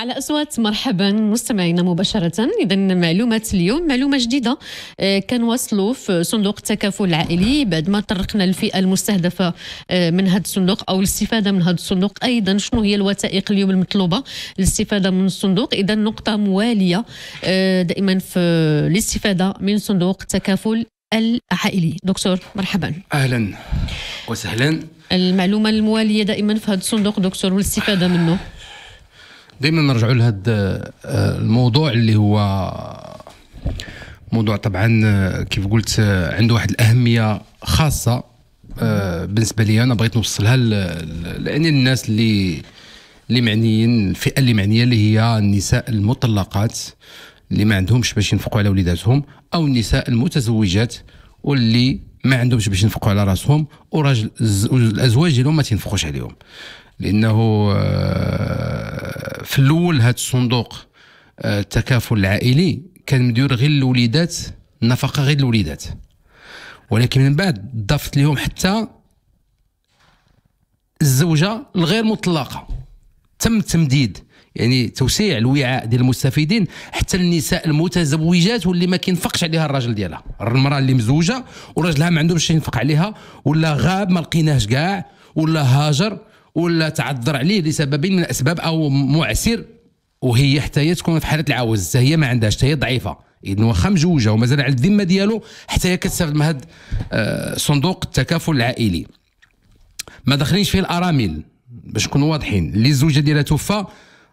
على أصوات مرحبا مستمعينا مباشرة إذا معلومات اليوم معلومة جديدة آه، كنواصلوا في صندوق التكافل العائلي بعد ما طرقنا الفئة المستهدفة آه، من هذا الصندوق أو الاستفادة من هذا الصندوق أيضا شنو هي الوثائق اليوم المطلوبة للاستفادة من الصندوق إذا نقطة موالية آه، دائما في الاستفادة من صندوق التكافل العائلي دكتور مرحبا أهلا وسهلا المعلومة الموالية دائما في هذا الصندوق دكتور والاستفادة منه دائما نرجعوا لهذا آه، الموضوع اللي هو موضوع طبعا آه، كيف قلت آه، عنده واحد الاهميه خاصه بالنسبه لي انا بغيت نوصلها لان الناس اللي اللي معنيين الفئه اللي معنيه اللي هي النساء المطلقات اللي ما عندهمش باش ينفقوا على وليداتهم او النساء المتزوجات واللي ما عندهمش باش ينفقوا على راسهم وراجل الازواج ديالهم ما تنفقوش عليهم لانه في الاول هذا الصندوق آه، التكافل العائلي كان مدير غير الوليدات النفقه غير الوليدات ولكن من بعد ضافت لهم حتى الزوجه الغير مطلقه تم تمديد يعني توسيع الوعاء ديال المستفيدين حتى النساء المتزوجات واللي ما كينفقش عليها الراجل ديالها المراه اللي مزوجه وراجلها ما عندهمش ينفق عليها ولا غاب ما لقيناهش كاع ولا هاجر ولا تعذر عليه لسبب من الاسباب او معسر وهي حتى هي تكون في حاله العوز حتى هي ما عندهاش حتى هي ضعيفه اذا واخا مجوجه ومازال على الذمه ديالو حتى هي كتستافد من آه، هذا صندوق التكافل العائلي ما داخلينش فيه الارامل باش نكونوا واضحين اللي الزوجه ديالها توفى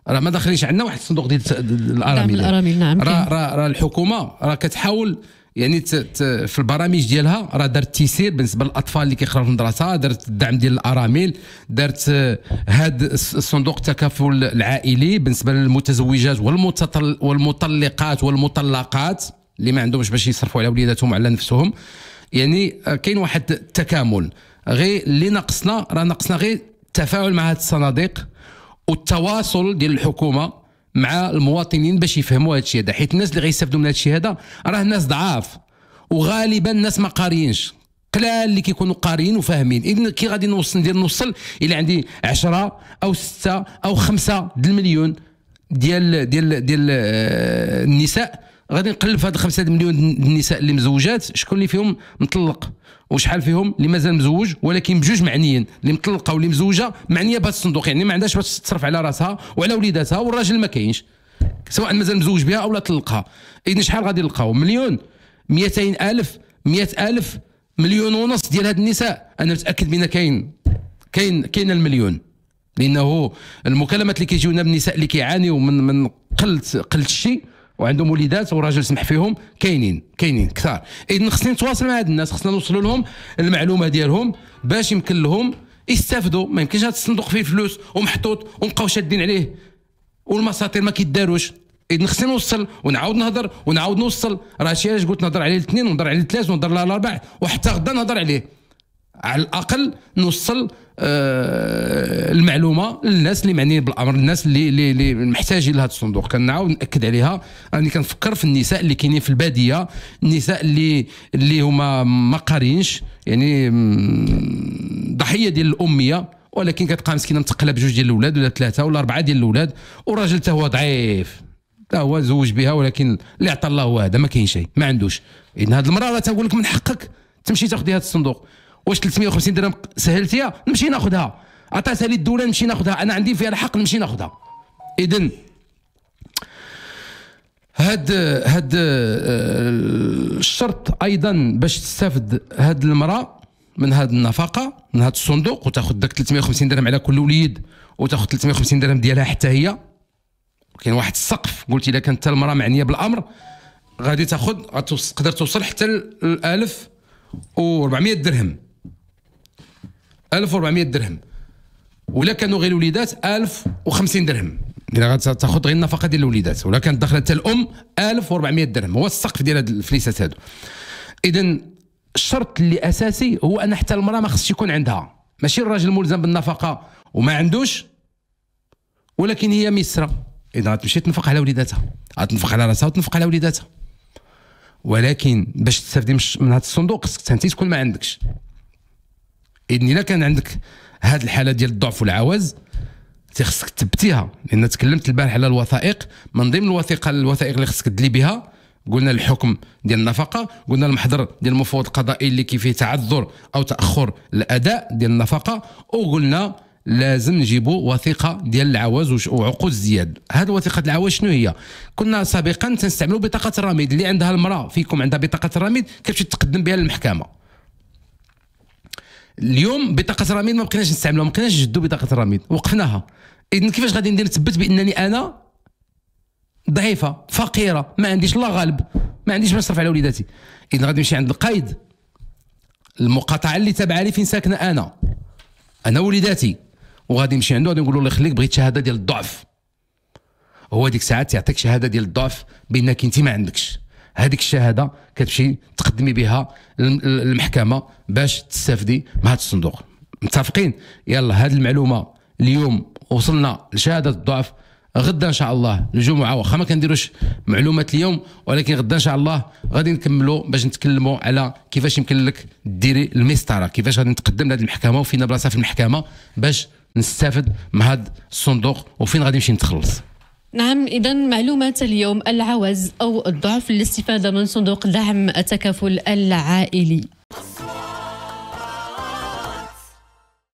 راه ما داخلينش عندنا واحد الصندوق ديال الارامل نعم، الارامل نعم راه راه الحكومه راه كتحاول يعني ت ت في البرامج ديالها راه دارت تيسير بالنسبه للاطفال اللي كيخرجوا في المدرسه دارت الدعم ديال الارامل دارت آه، هاد الصندوق التكافل العائلي بالنسبه للمتزوجات والمطلقات والمطلقات اللي ما عندهمش باش يصرفوا على وليداتهم وعلى نفسهم يعني آه، كاين واحد التكامل غير اللي ناقصنا راه ناقصنا غير التفاعل مع هاد الصناديق والتواصل ديال الحكومه مع المواطنين باش يفهموا هذا الشيء هذا حيت الناس اللي غيستافدوا من هذا الشيء هذا راه ناس ضعاف وغالبا الناس ما قاريينش قلال اللي كيكونوا قاريين وفاهمين اذن كي غادي نوصل ندير نوصل الى عندي 10 او 6 او 5 د المليون ديال ديال ديال آه، النساء غادي نقلب في هاد 5 مليون النساء اللي مزوجات شكون اللي فيهم مطلق وشحال فيهم اللي مازال مزوج ولكن بجوج معنيين اللي مطلقه واللي مزوجه معنيه بهذا الصندوق يعني ما عندهاش باش تصرف على راسها وعلى وليداتها والراجل ما كاينش سواء مازال مزوج بها او لا طلقها اذا شحال غادي نلقاو مليون 200 الف 100 الف مليون ونص ديال هاد النساء انا متاكد بان كاين كاين كاين المليون لانه المكالمات اللي كيجيونا بالنساء اللي كيعانيو من من قله قله الشيء وعندهم وليدات وراجل سمح فيهم كاينين كاينين كثار اذا خصني نتواصل مع هاد الناس خصنا نوصلوا لهم المعلومه ديالهم باش يمكن لهم يستافدوا ما يمكنش هذا الصندوق فيه فلوس ومحطوط ونبقاو شادين عليه والمساطير ما كيداروش اذا خصني نوصل ونعاود نهضر ونعاود نوصل راه شي علاش قلت نهضر عليه الاثنين ونهضر عليه الثلاث ونهضر على الاربع وحتى غدا نهضر عليه على الاقل نوصل آه، المعلومه للناس اللي معنيين بالامر الناس اللي اللي, محتاجين لهذا الصندوق كنعاود ناكد عليها راني كنفكر في النساء اللي كاينين في الباديه النساء اللي اللي هما ما قارينش يعني ضحيه ديال الاميه ولكن كتبقى مسكينه متقله بجوج ديال الاولاد ولا ثلاثه ولا اربعه ديال الاولاد والراجل حتى هو ضعيف حتى هو زوج بها ولكن اللي عطى الله هو هذا ما كاين شيء ما عندوش اذا هذه المراه تقول تنقول لك من حقك تمشي تاخذي هذا الصندوق واش 350 درهم سهلتيها فيها نمشي ناخذها عطاتها لي الدوله نمشي ناخذها انا عندي فيها الحق نمشي ناخذها اذا هاد هاد آه، الشرط ايضا باش تستافد هاد المراه من هاد النفقه من هاد الصندوق وتاخذ داك 350 درهم على كل وليد وتاخذ 350 درهم ديالها حتى هي كاين واحد السقف قلت اذا كانت المراه معنيه بالامر غادي تاخذ تقدر توصل حتى ل 1400 درهم 1400 درهم ولا كانوا غير الوليدات 1050 درهم غتاخذ غير النفقه ديال الوليدات ولا كانت داخله حتى الام 1400 درهم هو السقف ديال هاد الفليسات هادو اذا الشرط اللي اساسي هو ان حتى المراه ما خصش يكون عندها ماشي الراجل ملزم بالنفقه وما عندوش ولكن هي ميسره اذا غتمشي تنفق على وليداتها غتنفق على راسها وتنفق على وليداتها ولكن باش تستافدي من هذا الصندوق خصك انت تكون ما عندكش اذن الا كان عندك هذه الحاله ديال الضعف والعوز تيخصك تثبتيها لان تكلمت البارح على الوثائق من ضمن الوثيقه الوثائق اللي خصك تدلي بها قلنا الحكم ديال النفقه قلنا المحضر ديال المفوض القضائي اللي كيفيه تعذر او تاخر الاداء ديال النفقه وقلنا لازم نجيبوا وثيقه ديال العواز وعقود الزياد هذه وثيقه العواز شنو هي كنا سابقا تنستعملوا بطاقه الرميد اللي عندها المراه فيكم عندها بطاقه الرميد كتمشي تقدم بها للمحكمه اليوم بطاقه الرميد ما بقيناش نستعملوها ما بقيناش نجدوا بطاقه الرميد وقفناها اذا كيفاش غادي ندير نثبت بانني انا ضعيفه فقيره ما عنديش لا غالب ما عنديش باش نصرف على وليداتي اذا غادي نمشي عند القايد المقاطعه اللي تابعه لي فين ساكنه انا انا وليداتي وغادي نمشي عنده غادي نقول له الله يخليك بغيت شهاده ديال الضعف هو ديك الساعات تيعطيك شهاده ديال الضعف بانك انت ما عندكش هذيك الشهاده كتمشي تقدمي بها للمحكمه باش تستافدي مع هذا الصندوق متفقين يلا هذه المعلومه اليوم وصلنا لشهاده الضعف غدا ان شاء الله الجمعه واخا ما كنديروش معلومات اليوم ولكن غدا ان شاء الله غادي نكملوا باش نتكلموا على كيفاش يمكن لك ديري المسطره كيفاش غادي نتقدم لهذه المحكمه وفينا بلاصه في المحكمه باش نستافد من هذا الصندوق وفين غادي نمشي نتخلص نعم إذا معلومات اليوم العوز أو الضعف للاستفادة من صندوق دعم التكافل العائلي